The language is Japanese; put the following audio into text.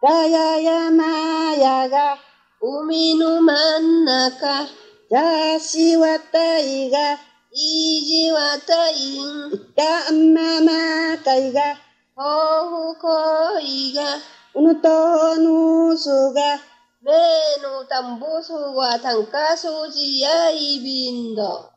ガヤヤマヤが海の真ん中、ジャシワタイが、イジワタイン、ガンママカイが、ホフコイが、ウヌトヌスが、メノタンボスがタンカソジアイビンド。